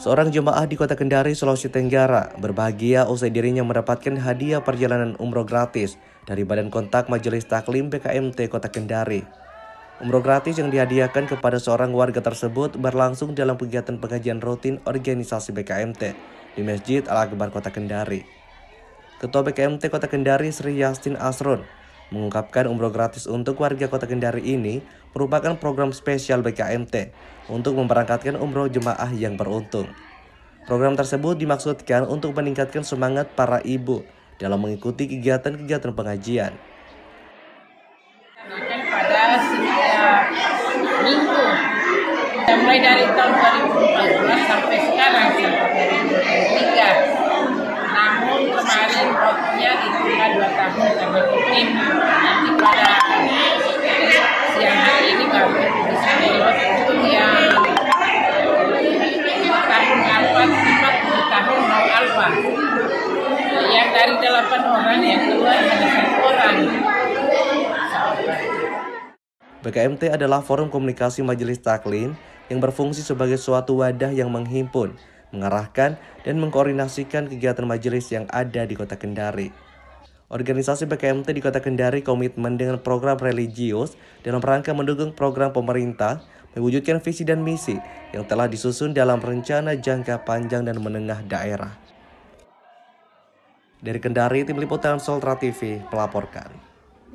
Seorang jemaah di kota Kendari, Sulawesi Tenggara berbahagia usai dirinya mendapatkan hadiah perjalanan umroh gratis dari Badan Kontak Majelis Taklim PKMT Kota Kendari. Umroh gratis yang dihadiahkan kepada seorang warga tersebut berlangsung dalam kegiatan pengajian rutin organisasi BKMT di Masjid Al-Akbar Kota Kendari. Ketua BKMT Kota Kendari Sri Yastin Asrun mengungkapkan umroh gratis untuk warga kota Kendari ini merupakan program spesial BKMT untuk memberangkatkan umroh jemaah yang beruntung. Program tersebut dimaksudkan untuk meningkatkan semangat para ibu dalam mengikuti kegiatan-kegiatan pengajian. Pada setiap minggu, mulai dari tahun 2014 sampai sekarang, tiga. 2023. Namun kemarin waktunya ditunda dua tahun karena tim Alfa yang dari delapan orang yang keluar hanya satu orang BKMT adalah forum komunikasi majelis taklim yang berfungsi sebagai suatu wadah yang menghimpun, mengarahkan, dan mengkoordinasikan kegiatan majelis yang ada di kota Kendari. Organisasi BKMT di kota Kendari komitmen dengan program religius dalam rangka mendukung program pemerintah mewujudkan visi dan misi yang telah disusun dalam rencana jangka panjang dan menengah daerah. Dari Kendari, Tim Liputan Soltra TV melaporkan.